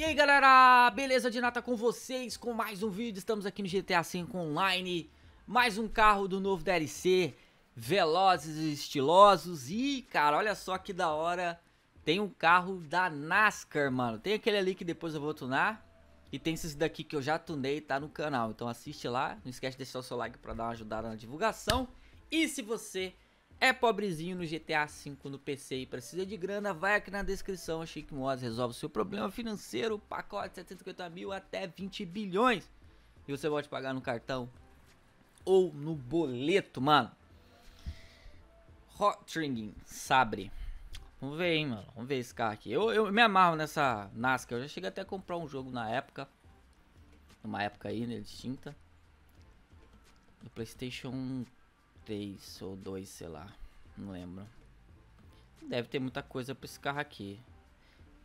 E aí galera, beleza de nata com vocês, com mais um vídeo, estamos aqui no GTA V Online Mais um carro do novo DLC, velozes e estilosos E cara, olha só que da hora, tem um carro da NASCAR mano Tem aquele ali que depois eu vou tunar E tem esses daqui que eu já tunei, tá no canal Então assiste lá, não esquece de deixar o seu like pra dar uma ajudada na divulgação E se você é pobrezinho no GTA V no PC e precisa de grana, vai aqui na descrição, a o Moz resolve o seu problema financeiro, pacote 750 mil até 20 bilhões. E você pode pagar no cartão ou no boleto, mano. Hot Ringing, Sabre. Vamos ver, hein, mano. Vamos ver esse carro aqui. Eu, eu me amarro nessa NASCAR. Eu já cheguei até a comprar um jogo na época. Numa época aí, né, distinta. No Playstation 3 ou 2, sei lá. Não lembro. Deve ter muita coisa pra esse carro aqui.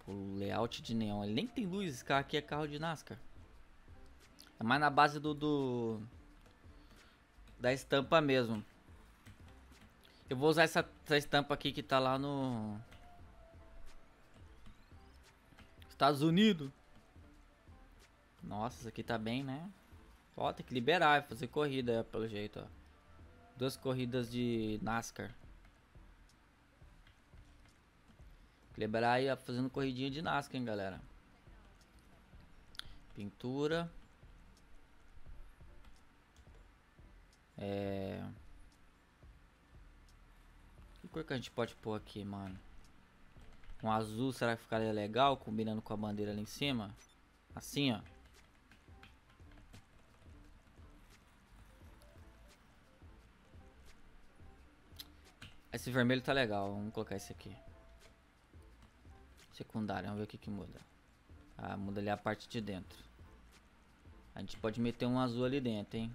O layout de neon. Ele nem tem luz. Esse carro aqui é carro de NASCAR. É mais na base do, do... Da estampa mesmo. Eu vou usar essa, essa estampa aqui que tá lá no... Estados Unidos. Nossa, isso aqui tá bem, né? Ó, tem que liberar, fazer corrida, pelo jeito, ó. Duas corridas de NASCAR. Clebraia fazendo corridinha de NASCAR, hein, galera. Pintura. É... Que cor que a gente pode pôr aqui, mano? Um azul, será que ficaria legal combinando com a bandeira ali em cima? Assim, ó. Esse vermelho tá legal, vamos colocar esse aqui. Secundário, vamos ver o que que muda. Ah, muda ali a parte de dentro. A gente pode meter um azul ali dentro, hein.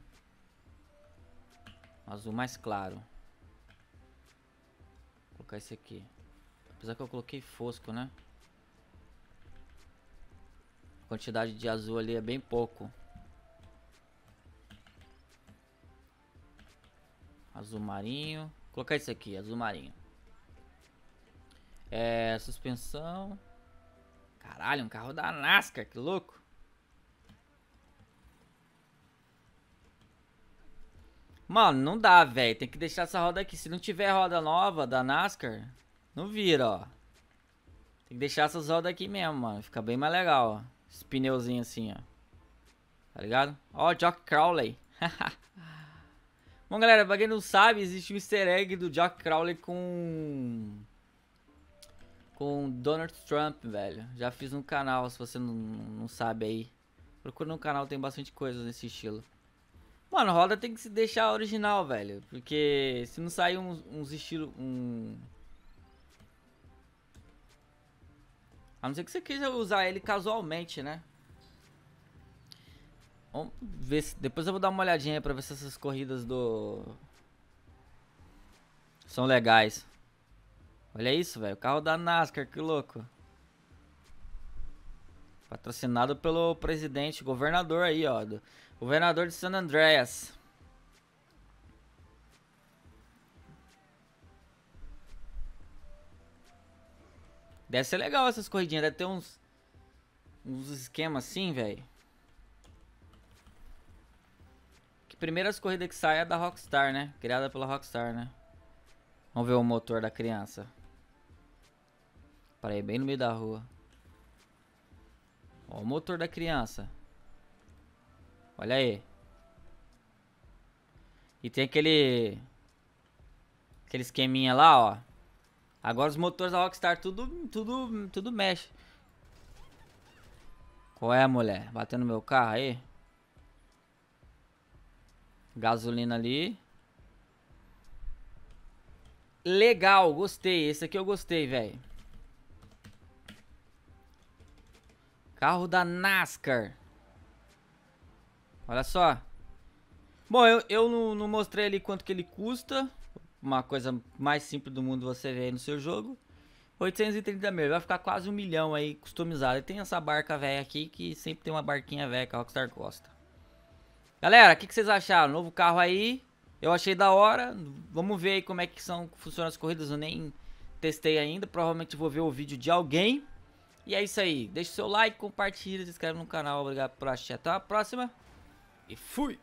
Um azul mais claro. Vou colocar esse aqui. Apesar que eu coloquei fosco, né. A quantidade de azul ali é bem pouco. Azul marinho colocar isso aqui, azul marinho. É, suspensão. Caralho, um carro da NASCAR, que louco. Mano, não dá, velho. Tem que deixar essa roda aqui. Se não tiver roda nova da NASCAR, não vira, ó. Tem que deixar essas rodas aqui mesmo, mano. Fica bem mais legal, ó. Esse pneuzinho assim, ó. Tá ligado? Ó, Jock Crowley. Bom, galera, pra quem não sabe, existe um easter egg do Jack Crowley com... Com Donald Trump, velho. Já fiz um canal, se você não, não sabe aí. Procura no canal, tem bastante coisa nesse estilo. Mano, roda tem que se deixar original, velho. Porque se não sair uns, uns estilos... Um... A não ser que você queira usar ele casualmente, né? Vamos ver se, depois eu vou dar uma olhadinha pra ver se essas corridas do... São legais. Olha isso, velho. O carro da NASCAR, que louco. Patrocinado pelo presidente, governador aí, ó. Do, governador de San Andreas. Deve ser legal essas corridinhas. Deve ter uns, uns esquemas assim, velho. primeiras corridas que sai é da Rockstar, né? Criada pela Rockstar, né? Vamos ver o motor da criança. parei aí, bem no meio da rua. Ó, o motor da criança. Olha aí. E tem aquele... Aquele esqueminha lá, ó. Agora os motores da Rockstar tudo, tudo, tudo mexe. Qual é, mulher? Batendo meu carro aí? Gasolina ali. Legal, gostei. Esse aqui eu gostei, velho. Carro da NASCAR. Olha só. Bom, eu, eu não, não, mostrei ali quanto que ele custa. Uma coisa mais simples do mundo você vê aí no seu jogo. 830 mil, vai ficar quase um milhão aí customizado. E tem essa barca velha aqui que sempre tem uma barquinha velha que a Rockstar gosta. Galera, o que, que, vocês acharam? Novo carro aí. Eu achei da hora. Vamos ver aí como é que são, funcionam as corridas. Eu nem testei ainda. Provavelmente vou ver o vídeo de alguém. E é isso aí. Deixa o seu like, compartilha, se inscreve no canal. Obrigado por assistir. Até a próxima. E fui!